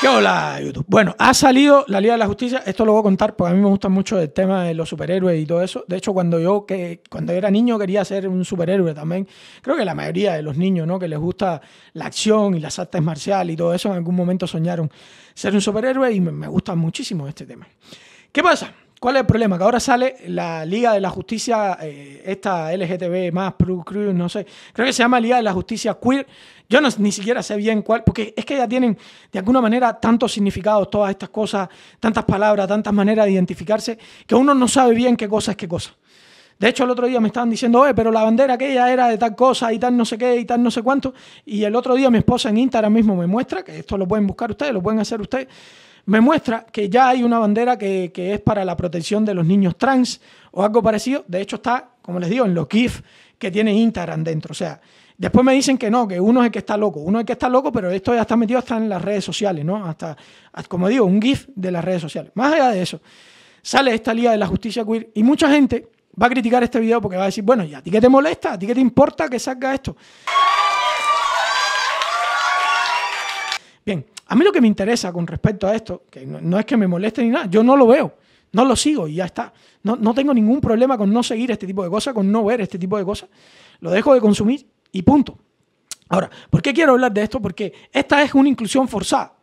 ¿Qué hola, YouTube? Bueno, ha salido la Liga de la Justicia. Esto lo voy a contar porque a mí me gusta mucho el tema de los superhéroes y todo eso. De hecho, cuando yo que cuando era niño quería ser un superhéroe también. Creo que la mayoría de los niños, ¿no? Que les gusta la acción y las artes marciales y todo eso, en algún momento soñaron ser un superhéroe y me gusta muchísimo este tema. ¿Qué pasa? ¿Cuál es el problema? Que ahora sale la Liga de la Justicia, eh, esta LGTB más, Cruz, no sé. Creo que se llama Liga de la Justicia Queer. Yo no, ni siquiera sé bien cuál, porque es que ya tienen de alguna manera tantos significados todas estas cosas, tantas palabras, tantas maneras de identificarse, que uno no sabe bien qué cosa es qué cosa. De hecho, el otro día me estaban diciendo, oye, pero la bandera aquella era de tal cosa y tal no sé qué y tal no sé cuánto. Y el otro día mi esposa en Instagram mismo me muestra, que esto lo pueden buscar ustedes, lo pueden hacer ustedes, me muestra que ya hay una bandera que, es para la protección de los niños trans o algo parecido. De hecho, está, como les digo, en los GIF que tiene Instagram dentro. O sea, después me dicen que no, que uno es el que está loco. Uno es el que está loco, pero esto ya está metido hasta en las redes sociales, ¿no? Hasta, como digo, un GIF de las redes sociales. Más allá de eso, sale esta Liga de la Justicia Queer y mucha gente va a criticar este video porque va a decir, bueno, ¿y a ti qué te molesta? ¿A ti qué te importa que salga esto? Bien, a mí lo que me interesa con respecto a esto, que no, es que me moleste ni nada, yo no lo veo, no lo sigo y ya está. No, no tengo ningún problema con no seguir este tipo de cosas, con no ver este tipo de cosas. Lo dejo de consumir y punto. Ahora, ¿por qué quiero hablar de esto? Porque esta es una inclusión forzada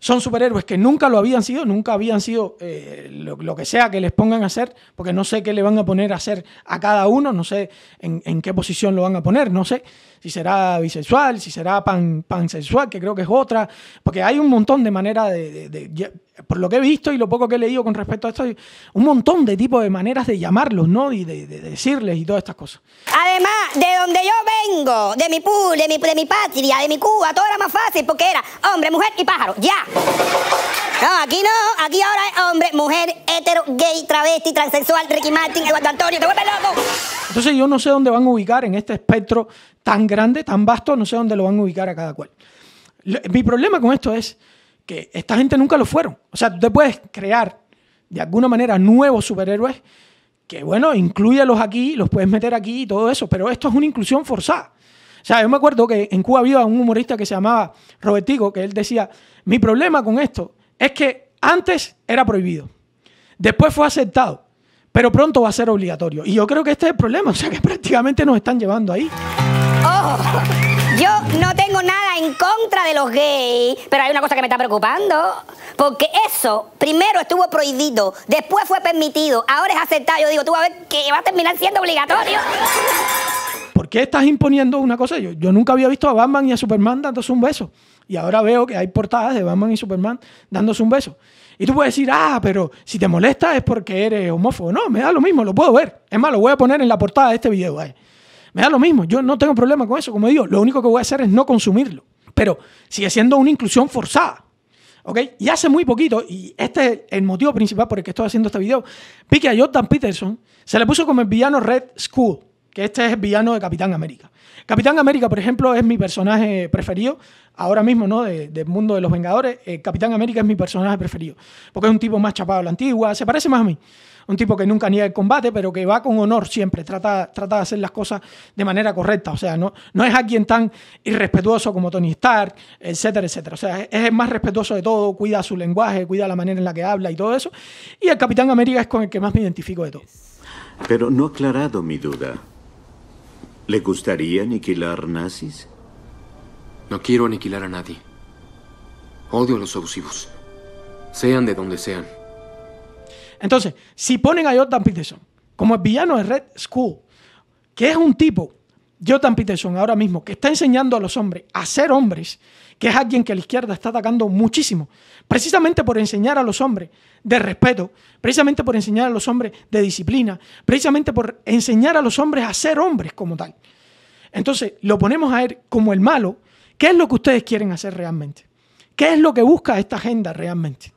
son superhéroes que nunca lo habían sido, nunca habían sido eh, lo, que sea que les pongan a hacer, porque no sé qué le van a poner a hacer a cada uno, no sé en, qué posición lo van a poner, no sé si será bisexual, si será pan, pansexual, que creo que es otra, porque hay un montón de maneras de, por lo que he visto y lo poco que he leído con respecto a esto, un montón de tipos de maneras de llamarlos, ¿no? Y de, decirles y todas estas cosas. Además, de donde yo vengo, de mi pool, de mi, de mi patria, de mi Cuba, todo era más fácil porque era hombre, mujer y pájaro. ¡Ya! No, aquí no, aquí ahora es hombre, mujer, hetero, gay, travesti, transsexual, Ricky Martin, Eduardo Antonio, te vuelves loco. Entonces yo no sé dónde van a ubicar en este espectro tan grande, tan vasto, no sé dónde lo van a ubicar a cada cual. Mi problema con esto es que esta gente nunca lo fueron. O sea, tú te puedes crear de alguna manera nuevos superhéroes que, bueno, los aquí, los puedes meter aquí y todo eso, pero esto es una inclusión forzada. O sea, yo me acuerdo que en Cuba había un humorista que se llamaba Robertico, que él decía, mi problema con esto es que antes era prohibido, después fue aceptado, pero pronto va a ser obligatorio. Y yo creo que este es el problema, o sea que prácticamente nos están llevando ahí. Oh, yo no tengo nada en contra de los gays, pero hay una cosa que me está preocupando. Porque eso primero estuvo prohibido, después fue permitido, ahora es aceptado. Yo digo, tú vas a ver que va a terminar siendo obligatorio. ¿Por qué estás imponiendo una cosa? Yo, nunca había visto a Batman y a Superman dándose un beso. Y ahora veo que hay portadas de Batman y Superman dándose un beso. Y tú puedes decir, ah, pero si te molesta es porque eres homófobo. No, me da lo mismo, lo puedo ver. Es más, lo voy a poner en la portada de este video. Ahí. Me da lo mismo, yo no tengo problema con eso, como digo, lo único que voy a hacer es no consumirlo, pero sigue siendo una inclusión forzada. ¿Ok? Y hace muy poquito, y este es el motivo principal por el que estoy haciendo este video, vi que a Jordan Peterson se le puso como el villano Red School este es el villano de Capitán América. Capitán América, por ejemplo, es mi personaje preferido ahora mismo, ¿no? De, del mundo de los Vengadores. Eh, Capitán América es mi personaje preferido, porque es un tipo más chapado a la antigua, se parece más a mí. Un tipo que nunca niega el combate, pero que va con honor siempre, trata, trata de hacer las cosas de manera correcta. O sea, no, no es alguien tan irrespetuoso como Tony Stark, etcétera, etcétera. O sea, es el más respetuoso de todo, cuida su lenguaje, cuida la manera en la que habla y todo eso. Y el Capitán América es con el que más me identifico de todo. Pero no ha aclarado mi duda. ¿Le gustaría aniquilar nazis? No quiero aniquilar a nadie. Odio a los abusivos. Sean de donde sean. Entonces, si ponen a Jordan Peterson como el villano de Red School, que es un tipo Jotan Peterson ahora mismo, que está enseñando a los hombres a ser hombres, que es alguien que la izquierda está atacando muchísimo, precisamente por enseñar a los hombres de respeto, precisamente por enseñar a los hombres de disciplina, precisamente por enseñar a los hombres a ser hombres como tal. Entonces, lo ponemos a él como el malo. ¿Qué es lo que ustedes quieren hacer realmente? ¿Qué es lo que busca esta agenda realmente?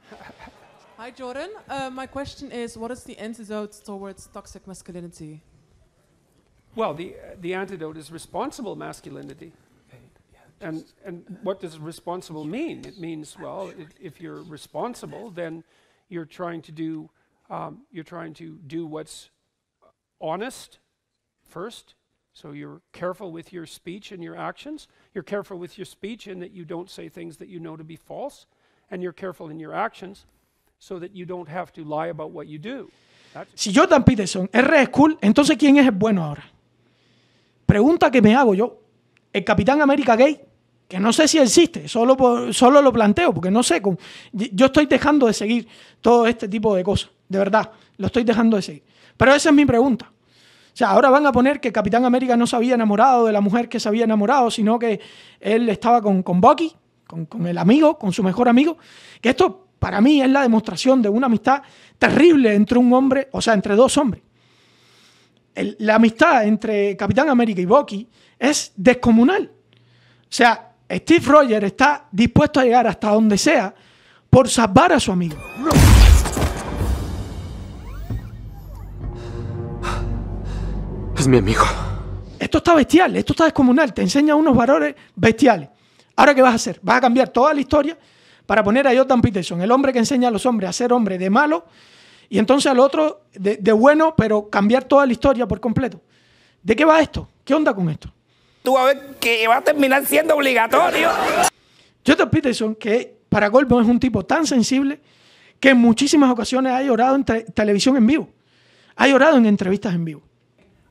Hi Jordan, uh, my question is, what is the towards toxic Well, the, the antidote is responsible masculinity. And, and what does responsible mean? It means, well, it, if you're responsible, then you're trying to do, um, you're trying to do what's honest first. So you're careful with your speech and your actions. You're careful with your speech in that you don't say things that you know to be false. And you're careful in your actions so that you don't have to lie about what you do. That's si Jordan Peterson es Red entonces ¿quién es el bueno ahora? pregunta que me hago yo, el Capitán América gay, que no sé si existe, solo, solo lo planteo, porque no sé, yo estoy dejando de seguir todo este tipo de cosas, de verdad, lo estoy dejando de seguir. Pero esa es mi pregunta. O sea, ahora van a poner que el Capitán América no se había enamorado de la mujer que se había enamorado, sino que él estaba con, con Bucky, con el amigo, con su mejor amigo, que esto para mí es la demostración de una amistad terrible entre un hombre, o sea, entre dos hombres la amistad entre Capitán América y Bucky es descomunal. O sea, Steve Rogers está dispuesto a llegar hasta donde sea por salvar a su amigo. Es mi amigo. Esto está bestial, esto está descomunal, te enseña unos valores bestiales. Ahora, ¿qué vas a hacer? Vas a cambiar toda la historia para poner a Jordan Peterson, el hombre que enseña a los hombres a ser hombre de malo, y entonces al otro de, de bueno, pero cambiar toda la historia por completo. ¿De qué va esto? ¿Qué onda con esto? Tú vas a ver que va a terminar siendo obligatorio. Jordan Peterson, que para Golpe es un tipo tan sensible que en muchísimas ocasiones ha llorado en televisión en vivo, ha llorado en entrevistas en vivo.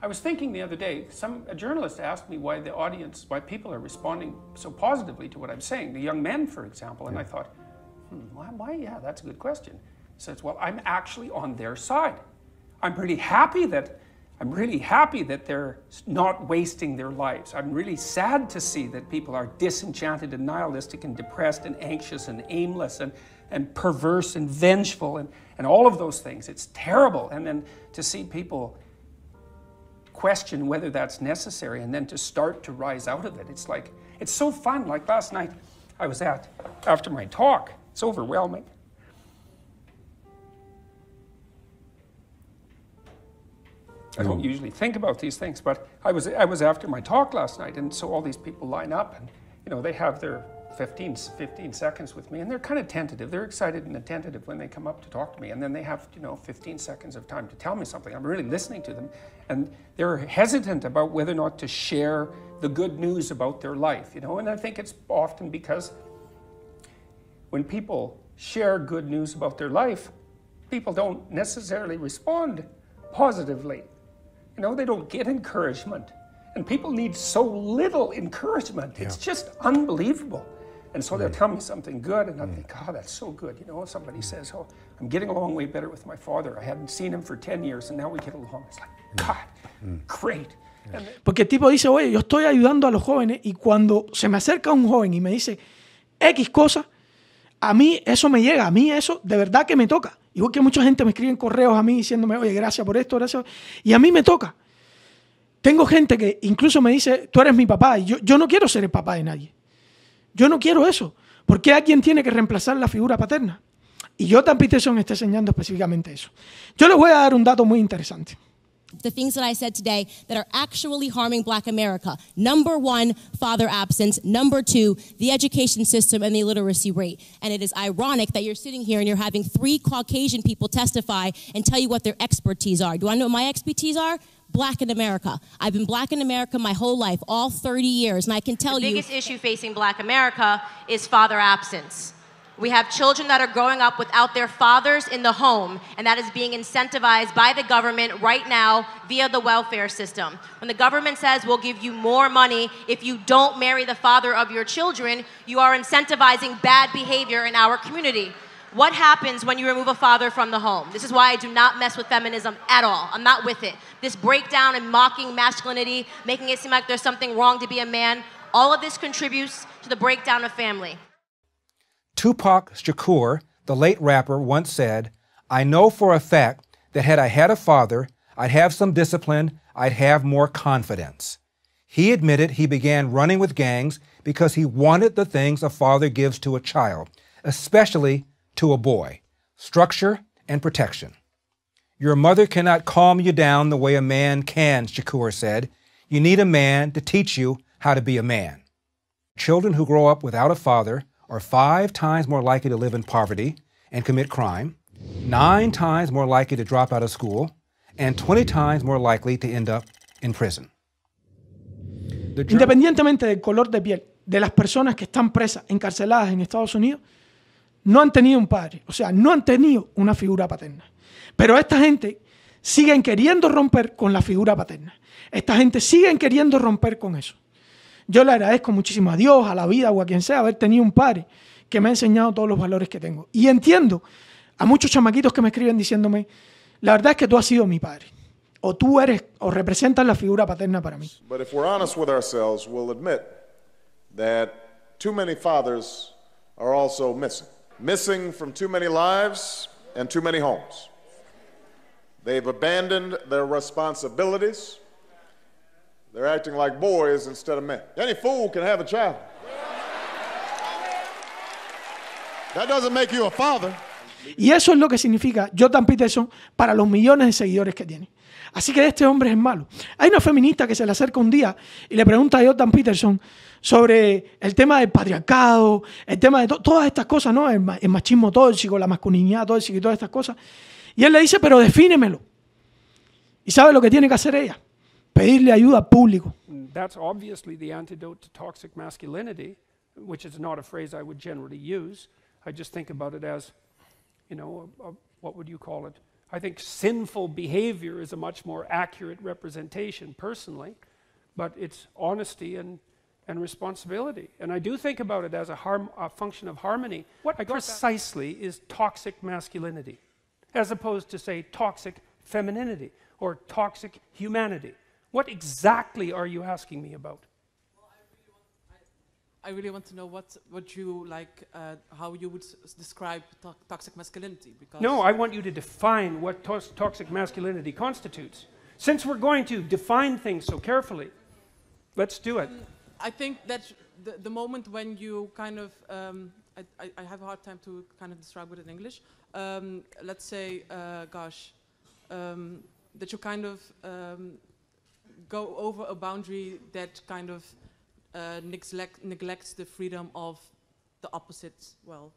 I was thinking the other day, some, a journalist asked me why the audience, why people are responding so positively to what I'm saying, the young men, for example, and I thought, hmm, why, why? Yeah, that's a good question. says, well, I'm actually on their side. I'm pretty happy that I'm really happy that they're not wasting their lives. I'm really sad to see that people are disenchanted and nihilistic and depressed and anxious and aimless and, and perverse and vengeful and, and all of those things. It's terrible. And then to see people question whether that's necessary and then to start to rise out of it. It's like, it's so fun. Like last night I was at, after my talk, it's overwhelming. I don't mm. usually think about these things, but I was I was after my talk last night, and so all these people line up, and you know they have their 15, 15 seconds with me, and they're kind of tentative. They're excited and attentive when they come up to talk to me, and then they have you know 15 seconds of time to tell me something. I'm really listening to them, and they're hesitant about whether or not to share the good news about their life, you know. And I think it's often because when people share good news about their life, people don't necessarily respond positively. No, they don't get encouragement. And people need so little encouragement. Yeah. It's just unbelievable. And so they'll tell me something good, and I'll think, oh, that's so good. You know, somebody says, oh, I'm getting along way better with my father. I haven't seen him for 10 years, and now we get along. It's like, God, mm. great. Porque el tipo dice, oye, yo estoy ayudando a los jóvenes, y cuando se me acerca un joven y me dice X cosa, a mí eso me llega, a mí eso de verdad que me toca. Igual que mucha gente me en correos a mí diciéndome, oye, gracias por esto, gracias. Y a mí me toca. Tengo gente que incluso me dice, tú eres mi papá, y yo, no quiero ser el papá de nadie. Yo no quiero eso. Porque alguien tiene que reemplazar la figura paterna. Y yo también estoy enseñando específicamente eso. Yo les voy a dar un dato muy interesante. the things that I said today that are actually harming black America. Number one, father absence. Number two, the education system and the literacy rate. And it is ironic that you're sitting here and you're having three Caucasian people testify and tell you what their expertise are. Do I know what my expertise are? Black in America. I've been black in America my whole life, all 30 years, and I can tell you. The biggest you issue facing black America is father absence. We have children that are growing up without their fathers in the home, and that is being incentivized by the government right now via the welfare system. When the government says we'll give you more money if you don't marry the father of your children, you are incentivizing bad behavior in our community. What happens when you remove a father from the home? This is why I do not mess with feminism at all. I'm not with it. This breakdown and mocking masculinity, making it seem like there's something wrong to be a man, all of this contributes to the breakdown of family. Tupac Shakur, the late rapper, once said, I know for a fact that had I had a father, I'd have some discipline, I'd have more confidence. He admitted he began running with gangs because he wanted the things a father gives to a child, especially to a boy structure and protection. Your mother cannot calm you down the way a man can, Shakur said. You need a man to teach you how to be a man. Children who grow up without a father Independientemente del color de piel de las personas que están presas, encarceladas en Estados Unidos, no han tenido un padre, o sea, no han tenido una figura paterna. Pero esta gente sigue queriendo romper con la figura paterna. Esta gente sigue queriendo romper con eso. Yo le agradezco muchísimo a Dios, a la vida o a quien sea haber tenido un padre que me ha enseñado todos los valores que tengo. Y entiendo a muchos chamaquitos que me escriben diciéndome, la verdad es que tú has sido mi padre. O tú eres o representas la figura paterna para mí. But if ourselves, admit that too many fathers are also missing. Missing from too many lives and too many homes. They've abandoned their Any fool can have a child. That doesn't make you a father. Y eso es lo que significa Jordan Peterson para los millones de seguidores que tiene. Así que este hombre es malo. Hay una feminista que se le acerca un día y le pregunta a Jordan Peterson sobre el tema del patriarcado, el tema de todas estas cosas, ¿no? El, todo el, machismo tóxico, la masculinidad tóxica y todas estas cosas. Y él le dice, pero defínemelo. ¿Y sabe lo que tiene que hacer ella? pedirle ayuda al público. That's obviously the antidote to toxic masculinity, which is not a phrase I would generally use. I just think about it as, you know, a, a, what would you call it? I think sinful behavior is a much more accurate representation personally, but it's honesty and, and responsibility. And I do think about it as a, harm, a function of harmony. What precisely is toxic masculinity, as opposed to, say, toxic femininity or toxic humanity? What exactly are you asking me about? I really want to know what what you like, uh, how you would describe to toxic masculinity. Because no, I want you to define what to toxic masculinity constitutes. Since we're going to define things so carefully, let's do it. Um, I think that the, the, moment when you kind of, um, I, I, have a hard time to kind of describe it in English. Um, let's say, uh, gosh, um, that you kind of um, go over a boundary that kind of uh, neglect, neglects the freedom of the opposite, well,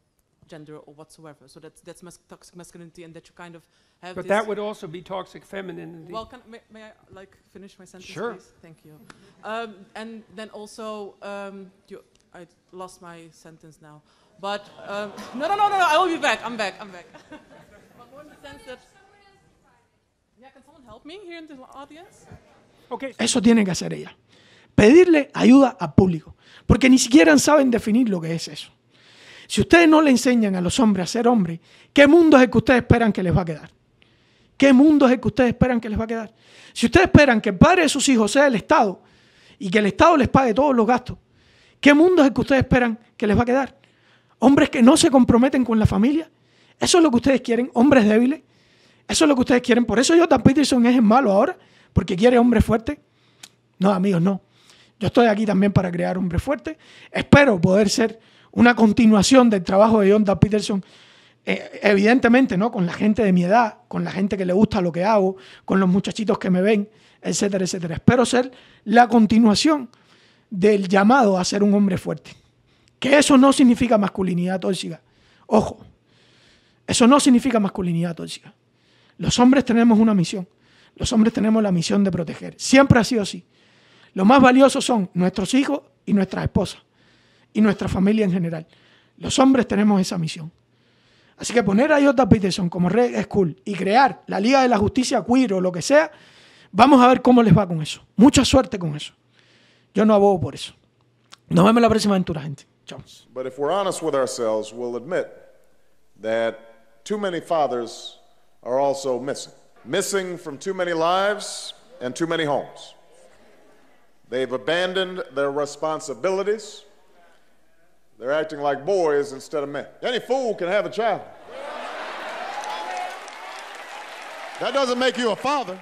gender or whatsoever. So that's that's mas toxic masculinity, and that you kind of have. But that would also be toxic femininity. Well, can, may, may I like finish my sentence? Sure. Please? Thank you. um, and then also, um, you, I lost my sentence now. But um, no, no, no, no, no. I will be back. I'm back. I'm back. but more in the sense that. Yeah, can someone help me here in the audience? Eso tiene que hacer ella. Pedirle ayuda al público, porque ni siquiera saben definir lo que es eso. Si ustedes no le enseñan a los hombres a ser hombres, ¿qué mundo es el que ustedes esperan que les va a quedar? ¿Qué mundo es el que ustedes esperan que les va a quedar? Si ustedes esperan que el padre de sus hijos sea el Estado y que el Estado les pague todos los gastos, ¿qué mundo es el que ustedes esperan que les va a quedar? Hombres que no se comprometen con la familia. Eso es lo que ustedes quieren, hombres débiles. Eso es lo que ustedes quieren. Por eso Jordan Peterson es el malo ahora porque quiere hombre fuerte? No, amigos, no. Yo estoy aquí también para crear hombre fuerte. Espero poder ser una continuación del trabajo de John Peterson, eh, evidentemente, ¿no? Con la gente de mi edad, con la gente que le gusta lo que hago, con los muchachitos que me ven, etcétera, etcétera. Espero ser la continuación del llamado a ser un hombre fuerte. Que eso no significa masculinidad tóxica. Ojo, eso no significa masculinidad tóxica. Los hombres tenemos una misión los hombres tenemos la misión de proteger. Siempre ha sido así. Los más valiosos son nuestros hijos y nuestras esposas y nuestra familia en general. Los hombres tenemos esa misión. Así que poner a Jota Peterson como Red School y crear la Liga de la Justicia Queer o lo que sea, vamos a ver cómo les va con eso. Mucha suerte con eso. Yo no abogo por eso. Nos vemos la próxima aventura, gente. Chao. But if we're honest with ourselves, we'll admit that too many fathers are also missing. missing from too many lives and too many homes. They've abandoned their responsibilities. They're acting like boys instead of men. Any fool can have a child. That doesn't make you a father.